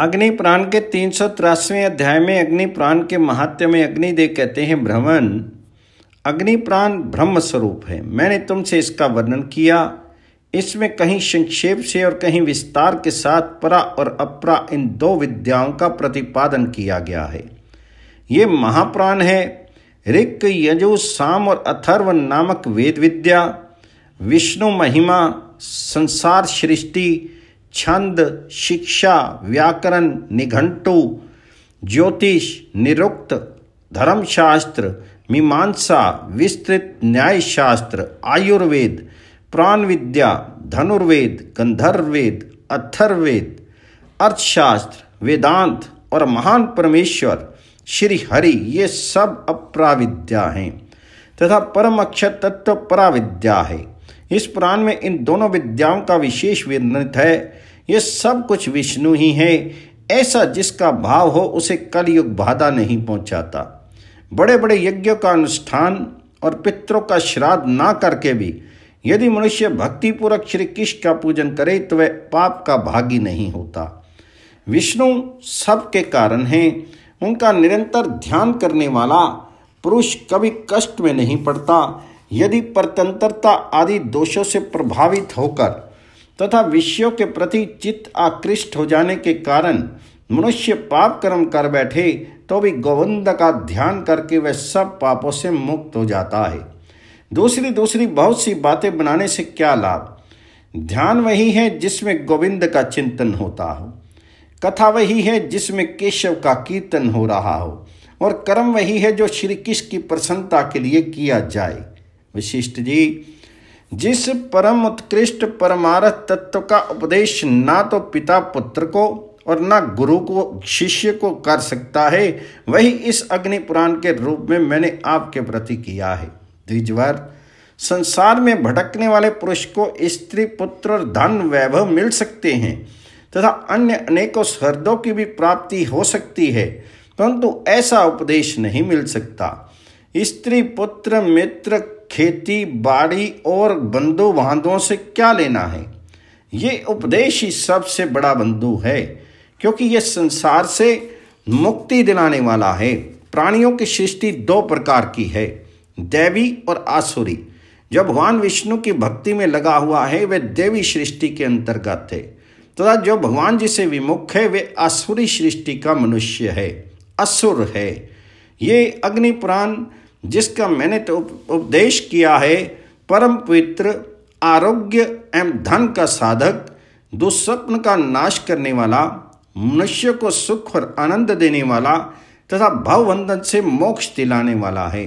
अग्नि पुराण के तीन सौ तिरासवें अध्याय में अग्नि पुराण के महात्म्य में अग्निदेव कहते हैं भ्रमण अग्नि प्राण ब्रह्म स्वरूप है मैंने तुमसे इसका वर्णन किया इसमें कहीं संक्षेप से और कहीं विस्तार के साथ परा और अपरा इन दो विद्याओं का प्रतिपादन किया गया है ये महाप्राण है ऋक् यजु साम और अथर्व नामक वेद विद्या विष्णु महिमा संसार सृष्टि छंद शिक्षा व्याकरण निघंटु ज्योतिष निरुक्त धर्मशास्त्र मीमांसा विस्तृत न्यायशास्त्र आयुर्वेद प्राण विद्या धनुर्वेद गंधर्वेद अथर्वेद अर्थशास्त्र वेदांत और महान परमेश्वर श्री हरि ये सब अपराविद्या हैं तथा परम अक्षर तत्व पराविद्या है इस पुराण में इन दोनों विद्याओं का विशेष वर्णित है ये सब कुछ विष्णु ही है ऐसा जिसका भाव हो उसे कलयुग बाधा नहीं पहुंचाता बड़े बड़े यज्ञों का अनुष्ठान और पितरों का श्राद्ध ना करके भी यदि मनुष्य भक्तिपूर्वक श्री कृष्ण का पूजन करे तो वह पाप का भागी नहीं होता विष्णु सबके कारण हैं उनका निरंतर ध्यान करने वाला पुरुष कभी कष्ट में नहीं पड़ता यदि परतंत्रता आदि दोषों से प्रभावित होकर तथा विषयों के प्रति चित्त आकृष्ट हो जाने के कारण मनुष्य पाप कर्म कर बैठे तो भी गोविंद का ध्यान करके वह सब पापों से मुक्त हो जाता है दूसरी दूसरी बहुत सी बातें बनाने से क्या लाभ ध्यान वही है जिसमें गोविंद का चिंतन होता हो कथा वही है जिसमें केशव का कीर्तन हो रहा हो और कर्म वही है जो श्री कृष्ण की प्रसन्नता के लिए किया जाए विशिष्ट जी जिस परम उत्कृष्ट परमार्थ तत्व का उपदेश ना तो पिता पुत्र को और ना गुरु को शिष्य को कर सकता है वही इस अग्नि पुराण के रूप में मैंने आपके प्रति किया है द्विजवर संसार में भटकने वाले पुरुष को स्त्री पुत्र और धन वैभव मिल सकते हैं तथा अन्य अनेकों शर्दों की भी प्राप्ति हो सकती है परंतु ऐसा उपदेश नहीं मिल सकता स्त्री पुत्र मित्र खेती बाड़ी और बंधु बांधों से क्या लेना है ये उपदेश ही सबसे बड़ा बंधु है क्योंकि ये संसार से मुक्ति दिलाने वाला है प्राणियों की सृष्टि दो प्रकार की है देवी और आसुरी जो भगवान विष्णु की भक्ति में लगा हुआ है वे देवी सृष्टि के अंतर्गत है तथा जो भगवान जी से विमुख है वे आसुरी सृष्टि का मनुष्य है असुर है ये अग्नि पुराण जिसका मैंने तो उपदेश किया है परम पवित्र आरोग्य एवं धन का साधक दुस्वप्न का नाश करने वाला मनुष्य को सुख और आनंद देने वाला तथा भवबंधन से मोक्ष दिलाने वाला है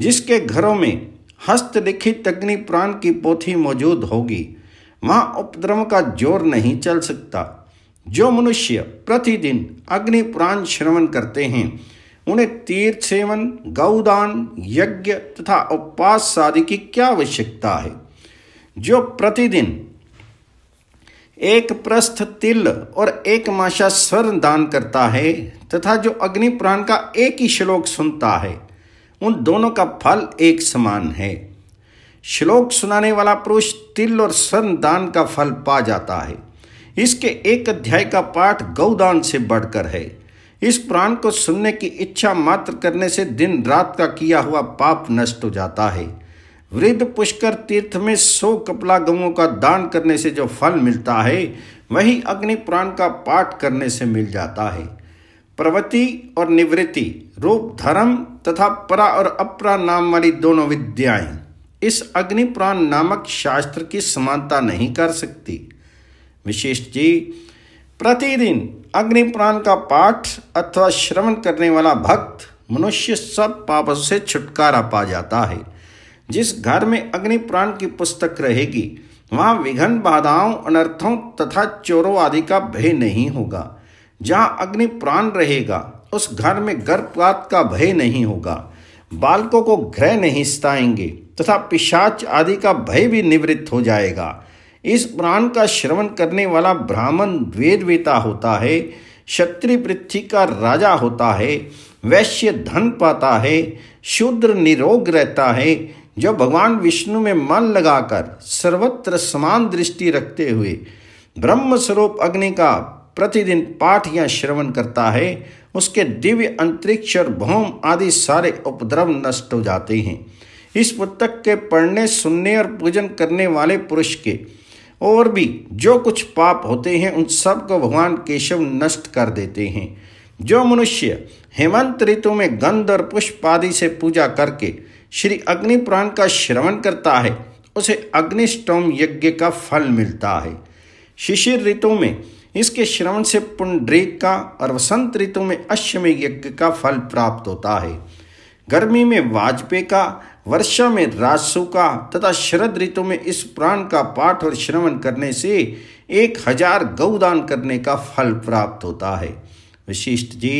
जिसके घरों में हस्तलिखित अग्नि प्राण की पोथी मौजूद होगी वहाँ उपद्रव का जोर नहीं चल सकता जो मनुष्य प्रतिदिन अग्नि प्राण श्रवण करते हैं उन्हें तीर्थ सेवन गौदान यज्ञ तथा उपवास आदि की क्या आवश्यकता है जो प्रतिदिन एक प्रस्थ तिल और एक माशा स्वर्ण दान करता है तथा जो अग्नि पुराण का एक ही श्लोक सुनता है उन दोनों का फल एक समान है श्लोक सुनाने वाला पुरुष तिल और स्वर्ण दान का फल पा जाता है इसके एक अध्याय का पाठ गौदान से बढ़कर है इस पुराण को सुनने की इच्छा मात्र करने से दिन रात का किया हुआ पाप नष्ट हो जाता है वृद्ध पुष्कर तीर्थ में सौ कपला गऊँ का दान करने से जो फल मिलता है वही अग्नि पुराण का पाठ करने से मिल जाता है प्रवृति और निवृत्ति रूप धर्म तथा परा और अपरा नाम वाली दोनों विद्याएं इस अग्नि पुराण नामक शास्त्र की समानता नहीं कर सकती विशिष्ट जी प्रतिदिन अग्नि पुराण का पाठ अथवा श्रवण करने वाला भक्त मनुष्य सब पापों से छुटकारा पा जाता है जिस घर में अग्नि पुराण की पुस्तक रहेगी वहाँ विघन बाधाओं अनर्थों तथा चोरों आदि का भय नहीं होगा जहाँ अग्नि प्राण रहेगा उस घर में गर्भपात का भय नहीं होगा बालकों को ग्रह नहीं सताएंगे तथा पिशाच आदि का भय भी निवृत्त हो जाएगा इस पुराण का श्रवण करने वाला ब्राह्मण वेदवेता होता है क्षत्रिय पृथ्वी का राजा होता है वैश्य धन पाता है शूद्र निरोग रहता है जो भगवान विष्णु में मन लगाकर सर्वत्र समान दृष्टि रखते हुए ब्रह्म स्वरूप अग्नि का प्रतिदिन पाठ या श्रवण करता है उसके दिव्य अंतरिक्ष और भौम आदि सारे उपद्रव नष्ट हो जाते हैं इस पुस्तक के पढ़ने सुनने और पूजन करने वाले पुरुष के और भी जो कुछ पाप होते हैं उन सब को भगवान केशव नष्ट कर देते हैं जो मनुष्य हेमंत ऋतु में गंध और पुष्प आदि से पूजा करके श्री अग्नि पुराण का श्रवण करता है उसे अग्निष्टोम यज्ञ का फल मिलता है शिशिर ऋतु में इसके श्रवण से पुंडरीक का और वसंत ऋतु में अश्वमेघ यज्ञ का फल प्राप्त होता है गर्मी में वाजपेयी का वर्षा में राजसु का तथा शरद ऋतु में इस प्राण का पाठ और श्रवण करने से एक हजार गौदान करने का फल प्राप्त होता है विशिष्ट जी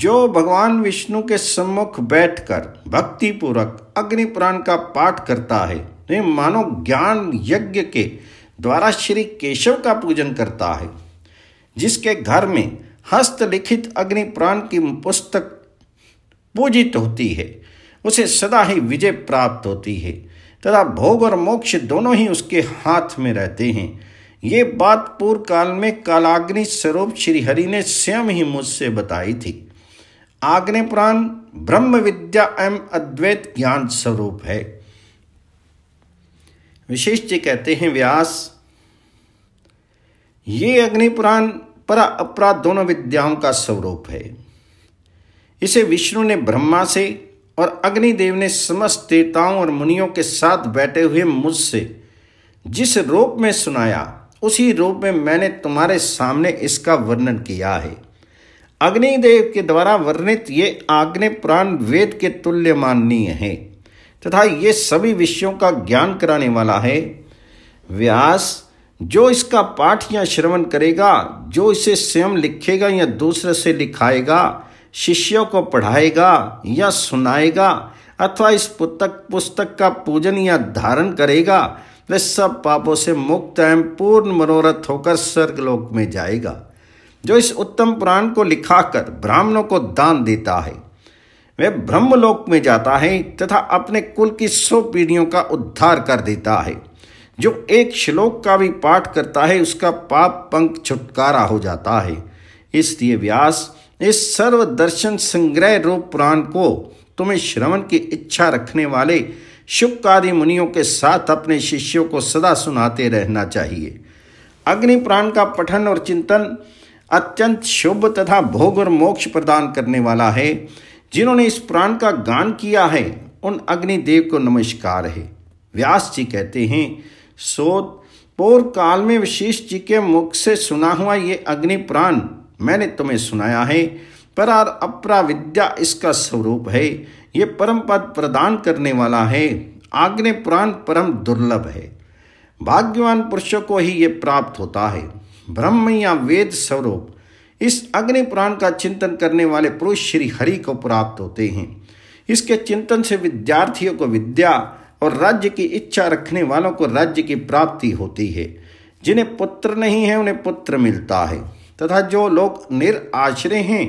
जो भगवान विष्णु के सम्मुख बैठकर भक्तिपूर्वक अग्नि पुराण का पाठ करता है वे तो मानव ज्ञान यज्ञ के द्वारा श्री केशव का पूजन करता है जिसके घर में हस्तलिखित अग्नि पुराण की पुस्तक पूजित होती है उसे सदा ही विजय प्राप्त होती है तथा भोग और मोक्ष दोनों ही उसके हाथ में रहते हैं ये बात पूर्व काल में कालाग्नि स्वरूप श्रीहरि ने स्वयं ही मुझसे बताई थी आग्ने पुराण ब्रह्म विद्या एवं अद्वैत ज्ञान स्वरूप है जी कहते हैं व्यास ये अग्नि पुराण पर अपराध दोनों विद्याओं का स्वरूप है इसे विष्णु ने ब्रह्मा से और अग्निदेव ने समस्त देवताओं और मुनियों के साथ बैठे हुए मुझसे जिस रूप में सुनाया उसी रूप में मैंने तुम्हारे सामने इसका वर्णन किया है अग्निदेव के द्वारा वर्णित ये आग्ने पुराण वेद के तुल्य माननीय है तथा ये सभी विषयों का ज्ञान कराने वाला है व्यास जो इसका पाठ या श्रवण करेगा जो इसे स्वयं लिखेगा या दूसरे से लिखाएगा शिष्यों को पढ़ाएगा या सुनाएगा अथवा इस पुस्तक पुस्तक का पूजन या धारण करेगा वह सब पापों से मुक्त एवं पूर्ण मनोरथ होकर स्वर्गलोक में जाएगा जो इस उत्तम पुराण को लिखाकर ब्राह्मणों को दान देता है वह ब्रह्मलोक में जाता है तथा अपने कुल की सौ पीढ़ियों का उद्धार कर देता है जो एक श्लोक का भी पाठ करता है उसका पाप पंख छुटकारा हो जाता है इसलिए व्यास इस सर्व दर्शन संग्रह रूप पुराण को तुम्हें श्रवण की इच्छा रखने वाले शुभकारी मुनियों के साथ अपने शिष्यों को सदा सुनाते रहना चाहिए अग्नि पुराण का पठन और चिंतन अत्यंत शुभ तथा भोग और मोक्ष प्रदान करने वाला है जिन्होंने इस पुराण का गान किया है उन अग्निदेव को नमस्कार है व्यास जी कहते हैं सो पूर्व काल में विशेष जी के मुख से सुना हुआ ये अग्नि पुराण मैंने तुम्हें सुनाया है पर अपरा विद्या इसका स्वरूप है ये परम पद प्रदान करने वाला है आग्ने पुराण परम दुर्लभ है भाग्यवान पुरुषों को ही ये प्राप्त होता है ब्रह्म या वेद स्वरूप इस अग्नि पुराण का चिंतन करने वाले पुरुष श्री हरि को प्राप्त होते हैं इसके चिंतन से विद्यार्थियों को विद्या और राज्य की इच्छा रखने वालों को राज्य की प्राप्ति होती है जिन्हें पुत्र नहीं है उन्हें पुत्र मिलता है तथा जो लोग आश्रय हैं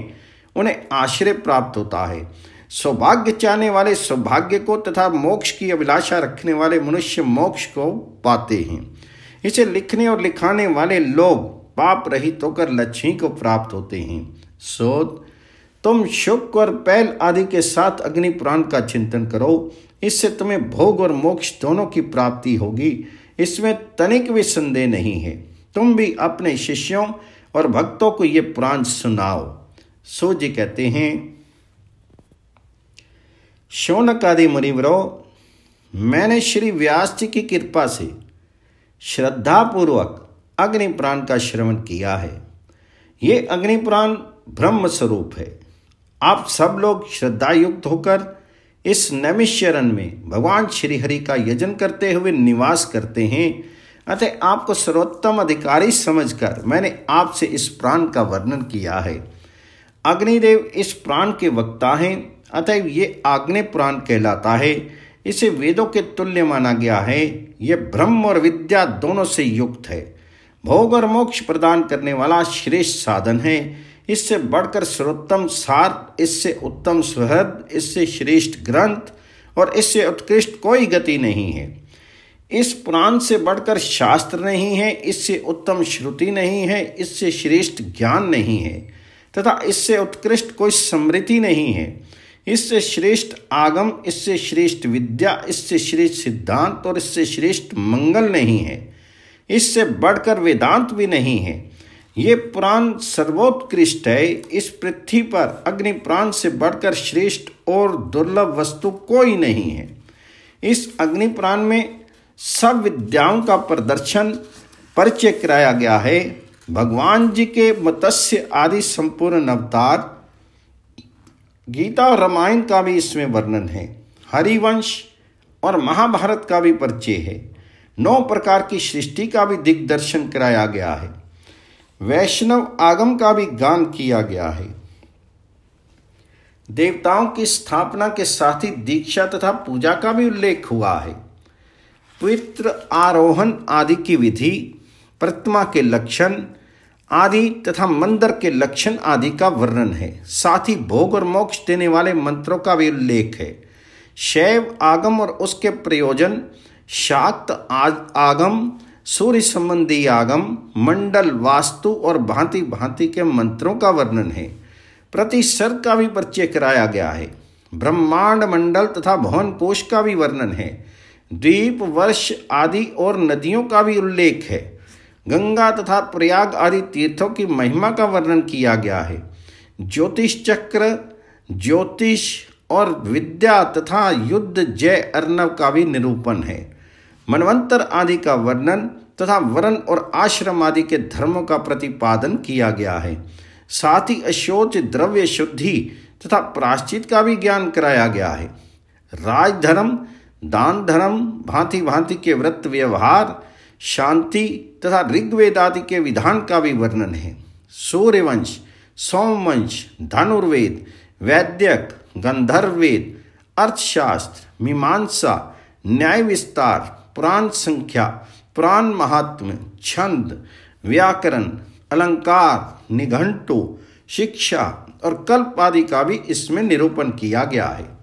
उन्हें आश्रय प्राप्त होता है सौभाग्य चाहने वाले सौभाग्य को तथा मोक्ष की अभिलाषा रखने वाले मनुष्य मोक्ष को पाते हैं इसे लिखने और लिखाने वाले लोग पाप रहित होकर लक्ष्मी को प्राप्त होते हैं शोध तुम शुक्र और पैल आदि के साथ अग्नि पुराण का चिंतन करो इससे तुम्हें भोग और मोक्ष दोनों की प्राप्ति होगी इसमें तनिक भी संदेह नहीं है तुम भी अपने शिष्यों और भक्तों को ये पुराण सुनाओ सो जी कहते हैं शौनकादि मुनिवरो मैंने श्री व्यास जी की कृपा से श्रद्धापूर्वक अग्नि पुराण का श्रवण किया है ये अग्नि पुराण ब्रह्म स्वरूप है आप सब लोग श्रद्धा युक्त होकर इस चरण में भगवान श्रीहरि का यजन करते हुए निवास करते हैं अतः आपको सर्वोत्तम अधिकारी समझकर मैंने आपसे इस प्राण का वर्णन किया है अग्निदेव इस प्राण के वक्ता हैं अतः ये आग्ने प्राण कहलाता है इसे वेदों के तुल्य माना गया है यह ब्रह्म और विद्या दोनों से युक्त है भोग और मोक्ष प्रदान करने वाला श्रेष्ठ साधन है इससे बढ़कर सर्वोत्तम सार इससे उत्तम सुहृद इससे श्रेष्ठ ग्रंथ और इससे उत्कृष्ट कोई गति नहीं है इस पुराण से बढ़कर शास्त्र नहीं है इससे उत्तम श्रुति नहीं है इससे श्रेष्ठ ज्ञान नहीं है तथा इससे उत्कृष्ट कोई समृद्धि नहीं है इससे श्रेष्ठ आगम इससे श्रेष्ठ विद्या इससे श्रेष्ठ सिद्धांत और इससे श्रेष्ठ मंगल नहीं है इससे बढ़कर वेदांत भी नहीं है ये पुराण सर्वोत्कृष्ट है इस पृथ्वी पर अग्नि प्राण से बढ़कर श्रेष्ठ और दुर्लभ वस्तु कोई नहीं है इस अग्नि प्राण में सब विद्याओं का प्रदर्शन परिचय कराया गया है भगवान जी के मत्स्य आदि संपूर्ण अवतार गीता और रामायण का भी इसमें वर्णन है हरिवंश और महाभारत का भी परिचय है नौ प्रकार की सृष्टि का भी दिग्दर्शन कराया गया है वैष्णव आगम का भी गान किया गया है देवताओं की स्थापना के साथ ही दीक्षा तथा पूजा का भी उल्लेख हुआ है पवित्र आरोहण आदि की विधि प्रतिमा के लक्षण आदि तथा मंदिर के लक्षण आदि का वर्णन है साथ ही भोग और मोक्ष देने वाले मंत्रों का भी उल्लेख है शैव आगम और उसके प्रयोजन शाक्त आगम सूर्य संबंधी आगम मंडल वास्तु और भांति भांति के मंत्रों का वर्णन है सर का भी परिचय कराया गया है ब्रह्मांड मंडल तथा भवन कोश का भी वर्णन है द्वीप वर्ष आदि और नदियों का भी उल्लेख है गंगा तथा प्रयाग आदि तीर्थों की महिमा का वर्णन किया गया है ज्योतिष चक्र ज्योतिष और विद्या तथा युद्ध जय अर्णव का भी निरूपण है मनवंतर आदि का वर्णन तथा वर्ण और आश्रम आदि के धर्मों का प्रतिपादन किया गया है साथ ही अशोच द्रव्य शुद्धि तथा प्राश्चित का भी ज्ञान कराया गया है राजधर्म दान धर्म भांति भांति के व्रत व्यवहार शांति तथा ऋग्वेद आदि के विधान का भी वर्णन है सूर्यवंश सोमवंश धनुर्वेद वैद्यक गंधर्ववेद अर्थशास्त्र मीमांसा न्याय विस्तार पुराण संख्या पुराण महात्म छंद व्याकरण अलंकार निघंटो शिक्षा और कल्प आदि का भी इसमें निरूपण किया गया है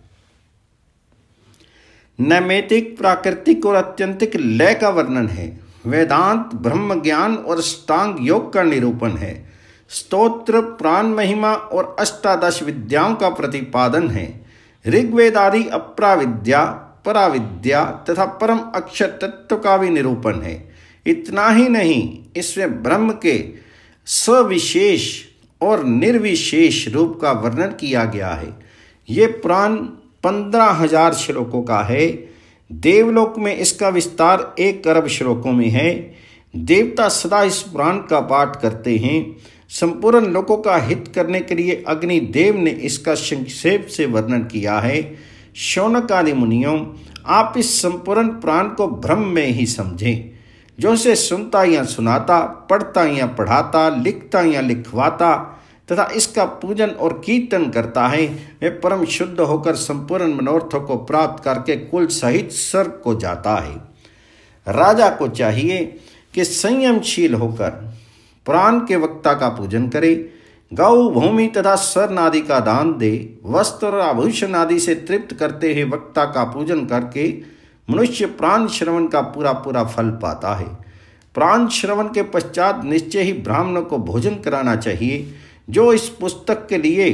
नैमितिक प्राकृतिक और अत्यंतिक लय का वर्णन है वेदांत ब्रह्म ज्ञान और अष्टांग योग का निरूपण है स्तोत्र प्राण महिमा और अष्टादश विद्याओं का प्रतिपादन है ऋग्वेदादि अपराविद्या पराविद्या तथा परम अक्षर तत्व का भी निरूपण है इतना ही नहीं इसमें ब्रह्म के सविशेष और निर्विशेष रूप का वर्णन किया गया है ये प्राण पंद्रह हजार श्लोकों का है देवलोक में इसका विस्तार एक अरब श्लोकों में है देवता सदा इस पुराण का पाठ करते हैं संपूर्ण लोगों का हित करने के लिए अग्निदेव ने इसका संक्षेप से वर्णन किया है शौनक आदि मुनियों आप इस संपूर्ण प्राण को भ्रम में ही समझें जो उसे सुनता या सुनाता पढ़ता या पढ़ाता लिखता या लिखवाता तथा इसका पूजन और कीर्तन करता है वे परम शुद्ध होकर संपूर्ण मनोरथों को प्राप्त करके कुल सहित स्वर्ग को जाता है राजा को चाहिए कि संयमशील होकर प्राण के वक्ता का पूजन करे गौ भूमि तथा स्वर्ण आदि का दान दे वस्त्र और आभूषण आदि से तृप्त करते हुए वक्ता का पूजन करके मनुष्य प्राण श्रवण का पूरा पूरा फल पाता है प्राण श्रवण के पश्चात निश्चय ही ब्राह्मण को भोजन कराना चाहिए जो इस पुस्तक के लिए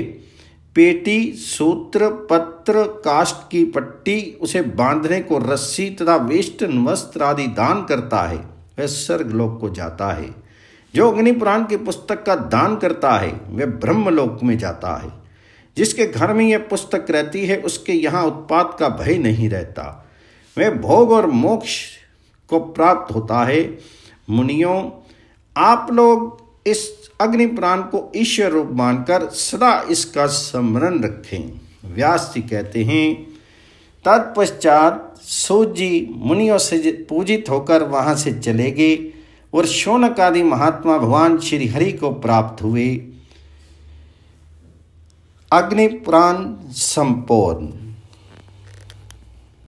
पेटी सूत्र पत्र काष्ट की पट्टी उसे बांधने को रस्सी तथा वेष्टन वस्त्र आदि दान करता है वह स्वर्गलोक को जाता है जो अग्निपुराण की पुस्तक का दान करता है वह ब्रह्मलोक में जाता है जिसके घर में यह पुस्तक रहती है उसके यहाँ उत्पाद का भय नहीं रहता वह भोग और मोक्ष को प्राप्त होता है मुनियों आप लोग इस अग्नि प्राण को ईश्वर रूप मानकर सदा इसका स्मरण रखें व्यास जी कहते हैं तत्पश्चात सूजी मुनियों से पूजित होकर वहां से चले गए और शौनक आदि महात्मा भगवान श्री हरि को प्राप्त हुए अग्नि प्राण संपूर्ण